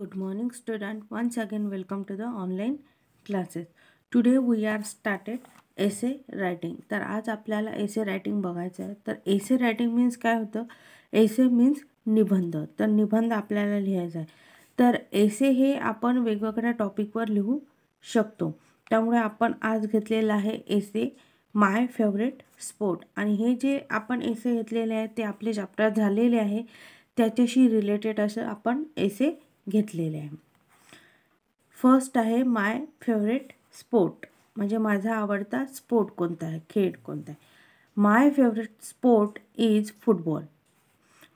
Good morning student. Once again welcome to the online classes. Today we are started essay writing. तर आज आपल्याला एसे writing बघायचं आहे तर एसे रायटिंग मीन्स काय होतं एसे मीन्स निबंध तर निबंध आपल्याला लिहायचा आहे तर एसे हे आपण वेगवेगळ्या टॉपिकवर लिहू शकतो त्यामुळे आपण आज घेतलेलं आहे एसे माय फेवरेट स्पोर्ट आणि हे जे आपण एसे घेतलेले आहे ते आपले चॅप्टर झालेले आहे त्याच्याशी रिलेटेड असं आपण एसे घेतलेले आहे फर्स्ट आहे माय फेवरेट स्पोर्ट म्हणजे माझा आवडता स्पोर्ट कोणता आहे खेळ कोणता आहे my favourite sport is football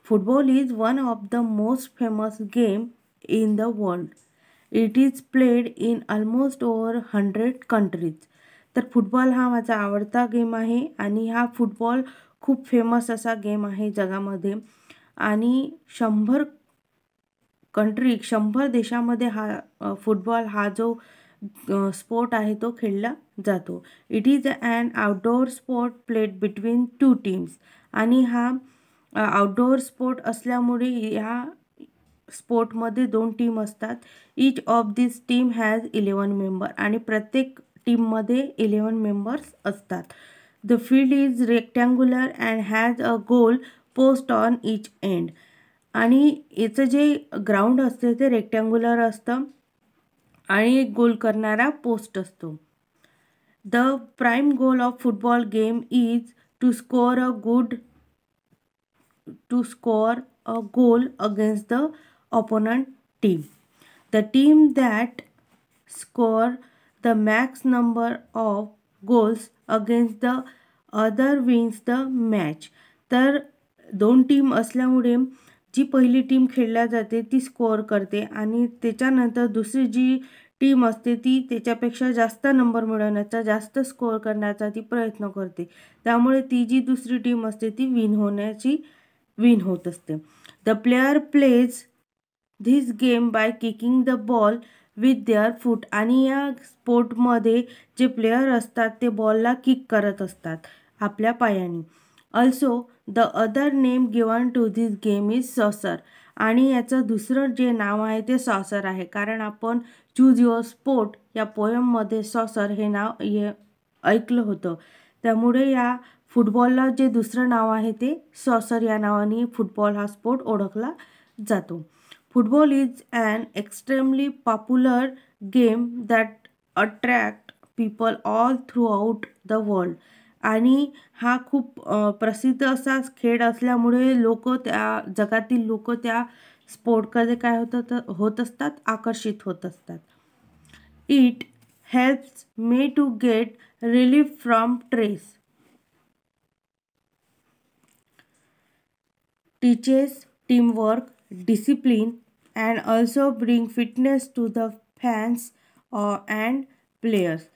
football is one of the most famous game in the world it is played in almost over hundred countries तर फुटबॉल हा माझा आवडता गेम आहे आणि हा फुटबॉल खूप फेमस असा गेम आहे जगामध्ये आणि शंभर कंट्री शंभर देशामध्ये हा फुटबॉल हा जो स्पोर्ट आहे तो खेळला जातो it is and outdoor sport played between two teams आणि हा आउटडोअर स्पोर्ट असल्यामुळे ह्या स्पोर्टमध्ये दोन टीम असतात each of this team has eleven member आणि प्रत्येक टीममध्ये इलेवन मेंबर्स असतात the field is rectangular and has a goal post on each end आणि याचं जे ग्राउंड असतं ते रेक्टँग्युलर असतं आणि एक गोल करणारा पोस्ट असतो the prime goal of football game is to score a good to score a goal against the opponent team the team that score the max number of goals against the other wins the match तर दोन team असल्यामुळे जी पहिली team खेळल्या जाते ती score करते आणि त्याच्यानंतर दुसरी जी टीम असते ती त्याच्यापेक्षा जास्त नंबर मिळवण्याचा जास्त स्कोअर करण्याचा ती प्रयत्न करते त्यामुळे ती जी दुसरी टीम असते ती विन होण्याची विन होत असते the player plays this game by kicking the ball with their foot आणि या स्पोर्टमध्ये जे प्लेयर असतात ते बॉलला किक करत असतात आपल्या पायाने also the other name given to this game is soccer आणि याचं दुसरं जे नाव आहे ते सॉसर आहे कारण आपण चूज युअर स्पोर्ट या पोयममध्ये सॉसर हे नाव हे ऐकलं होतं त्यामुळे या फुटबॉलला जे दुसरं नाव आहे ते सॉसर या नावाने फुटबॉल हा स्पोर्ट ओळखला जातो football is an extremely popular game that attract people all throughout the world आणि हा खूप प्रसिद्ध असा खेळ असल्यामुळे लोक त्या जगातील लोक त्या स्पोर्टकडे काय होतं होत असतात आकर्षित होत असतात it helps me to get relief from stress teaches teamwork discipline and also bring fitness to the fans and players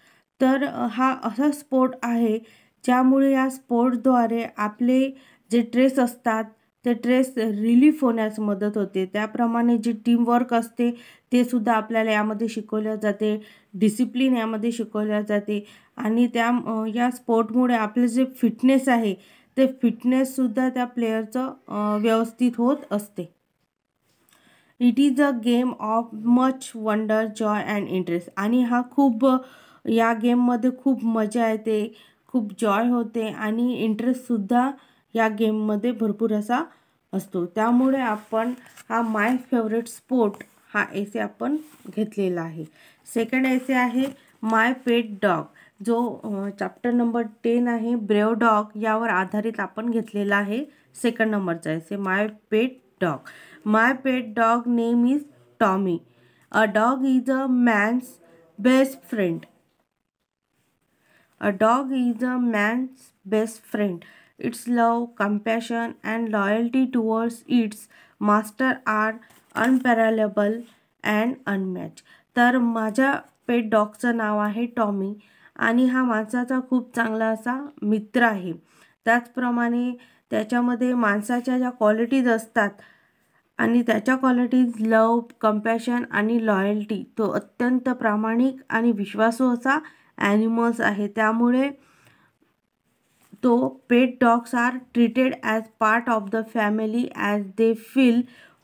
तर हा असा स्पोर्ट आहे त्यामुळे या स्पोर्टद्वारे आपले जे ट्रेस असतात ते ट्रेस रिलीफ होण्यास मदत होते त्याप्रमाणे जे टीमवर्क असते ते सुद्धा आपल्याला यामध्ये शिकवल्या जाते डिसिप्लिन यामध्ये शिकवल्या जाते आणि त्या या स्पोर्टमुळे आपले जे फिटनेस आहे ते फिटनेससुद्धा त्या प्लेयरचं व्यवस्थित होत असते it is a game of much wonder joy and interest आणि हा खूप या गेममध्ये खूप मजा येते खूप जॉय होते आणि इंटरेस्टसुद्धा या गेममध्ये भरपूर असा असतो त्यामुळे आपण हा माय फेवरेट स्पोर्ट हा सी आपण घेतलेला आहे सेकंड एसे आहे माय पेट डॉग जो चॅप्टर नंबर टेन आहे ब्रेव डॉग यावर आधारित आपण घेतलेला आहे सेकंड नंबरचा essay my pet dog my pet dog name is Tommy a dog is a man's best friend A dog is a man's best friend. Its love, compassion, and loyalty towards its master are unparalleled and unmatch तर माझ्या पेट डॉगचं नाव आहे Tommy आणि हा माणसाचा खूप चांगला असा मित्र आहे त्याचप्रमाणे त्याच्यामध्ये माणसाच्या ज्या क्वालिटीज असतात आणि त्याच्या क्वालिटीज लव कंपॅशन आणि लॉयल्टी तो अत्यंत प्रामाणिक आणि विश्वासू असा ॲनिमल्स आहे त्यामुळे तो pet dogs are treated as part of the family as they feel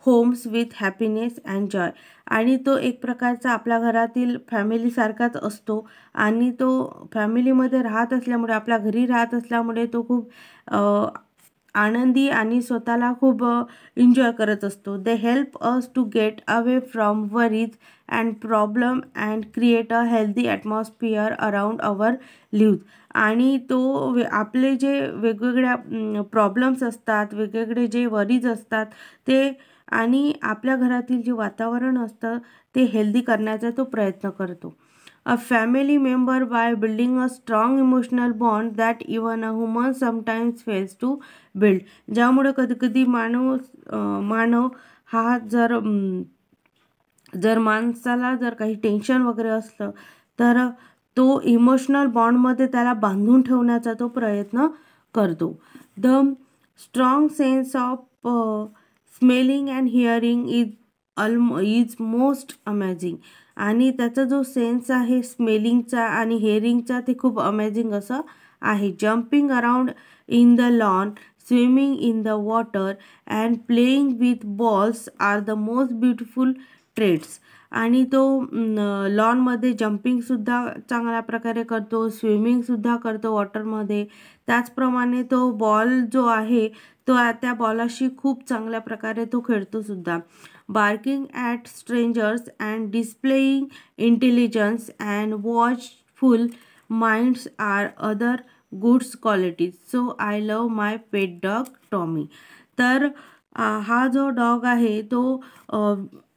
homes with happiness and joy आणि तो एक प्रकारचा आपल्या घरातील फॅमिलीसारखाच असतो आणि तो फॅमिलीमध्ये राहत असल्यामुळे आपल्या घरी राहत असल्यामुळे तो खूप आनंदी आणि स्वतःला खूप एन्जॉय करत असतो they help us to get away from worries and problem and create a healthy atmosphere around our live आणि तो आपले जे वेगवेगळ्या प्रॉब्लम्स असतात वेगवेगळे जे वरीज असतात ते आणि आपल्या घरातील जे वातावरण असतं ते हेल्दी करण्याचा तो प्रयत्न करतो a family member by building a strong emotional bond that even a human sometimes fails to build ज्यामुळे कधीकधी मानव मानव हा जर जर माणसाला जर काही टेन्शन वगैरे असलं तर तो इमोशनल बॉन्डमध्ये त्याला बांधून ठेवण्याचा तो प्रयत्न करतो the strong sense of smelling and hearing is almost is most amazing आणि त्याचा जो सेन्स आहे स्मेलिंगचा आणि हेअरिंगचा ते खूप अमेझिंग असं आहे jumping around in the lawn swimming in the water and playing with balls are the most beautiful traits आणि तो लॉनमध्ये जम्पिंगसुद्धा चांगल्या प्रकारे करतो स्विमिंगसुद्धा करतो वॉटरमध्ये त्याचप्रमाणे तो बॉल जो आहे तो त्या बॉलाशी खूप चांगल्या प्रकारे तो खेळतोसुद्धा barking at strangers and displaying intelligence and watchful minds are other goods qualities so I love my pet dog Tommy तर हा जो डॉग आहे तो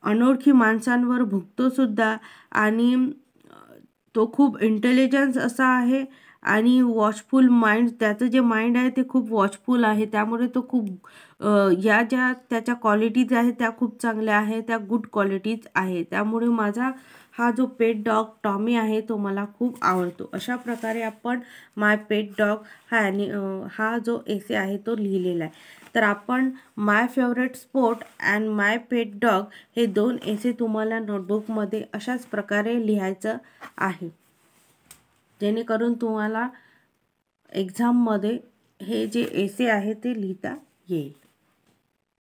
अनोळखी माणसांवर सुद्धा आणि तो खूप इंटेलिजन्स असा आहे आणि वॉचफुल माइंड त्याचं जे माइंड आहे ते खूप वॉचफुल आहे त्यामुळे तो खूप या ज्या त्याच्या क्वालिटीज आहेत त्या खूप चांगल्या आहे त्या गुड क्वालिटीज आहे त्यामुळे माझा हा जो पेट डॉग टॉमी आहे तो मला खूप आवडतो अशा प्रकारे आपण माय पेट डॉग हा ॲनि हा जो एसे आहे तो लिहिलेला आहे तर आपण my favourite sport and my pet dog हे दोन एसे तुम्हाला नोटबुकमध्ये अशाच प्रकारे लिहायचं आहे जेणेकरून तुम्हाला एक्झाममध्ये हे जे एसे आहे ते लिहिता येईल